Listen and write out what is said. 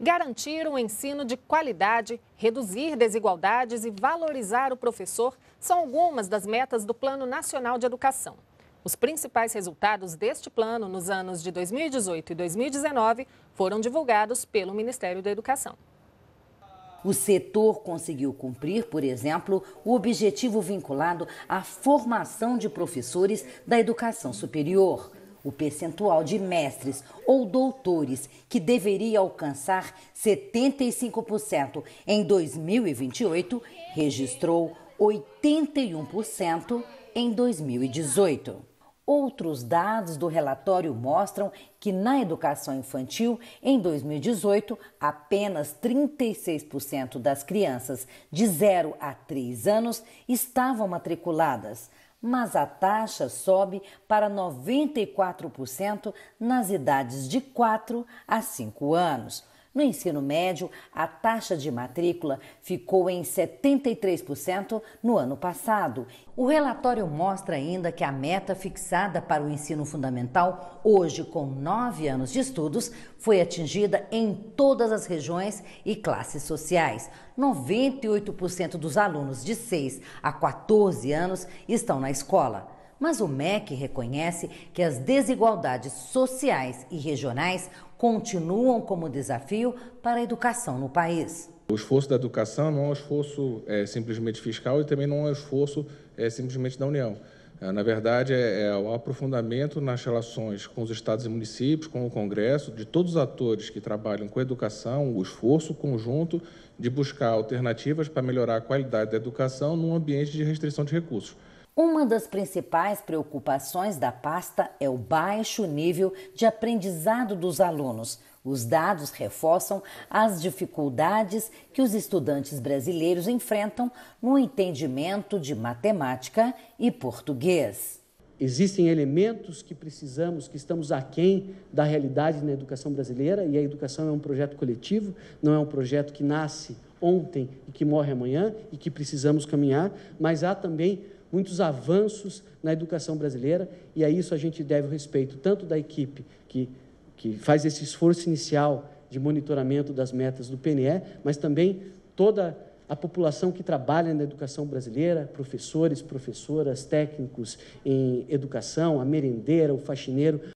Garantir um ensino de qualidade, reduzir desigualdades e valorizar o professor são algumas das metas do Plano Nacional de Educação. Os principais resultados deste plano nos anos de 2018 e 2019 foram divulgados pelo Ministério da Educação. O setor conseguiu cumprir, por exemplo, o objetivo vinculado à formação de professores da educação superior o percentual de mestres ou doutores que deveria alcançar 75% em 2028 registrou 81% em 2018. Outros dados do relatório mostram que na educação infantil, em 2018, apenas 36% das crianças de 0 a 3 anos estavam matriculadas mas a taxa sobe para 94% nas idades de 4 a 5 anos. No ensino médio, a taxa de matrícula ficou em 73% no ano passado. O relatório mostra ainda que a meta fixada para o ensino fundamental, hoje com nove anos de estudos, foi atingida em todas as regiões e classes sociais. 98% dos alunos de 6 a 14 anos estão na escola. Mas o MEC reconhece que as desigualdades sociais e regionais continuam como desafio para a educação no país. O esforço da educação não é um esforço é, simplesmente fiscal e também não é um esforço é, simplesmente da União. É, na verdade, é, é, o aprofundamento nas relações com os estados e municípios, com o Congresso, de todos os atores que trabalham com a educação, o esforço conjunto de buscar alternativas para melhorar a qualidade da educação num ambiente de restrição de recursos. Uma das principais preocupações da pasta é o baixo nível de aprendizado dos alunos. Os dados reforçam as dificuldades que os estudantes brasileiros enfrentam no entendimento de matemática e português. Existem elementos que precisamos, que estamos aquém da realidade na educação brasileira, e a educação é um projeto coletivo, não é um projeto que nasce ontem e que morre amanhã e que precisamos caminhar, mas há também muitos avanços na educação brasileira e a isso a gente deve o respeito tanto da equipe que, que faz esse esforço inicial de monitoramento das metas do PNE, mas também toda a população que trabalha na educação brasileira, professores, professoras, técnicos em educação, a merendeira, o faxineiro,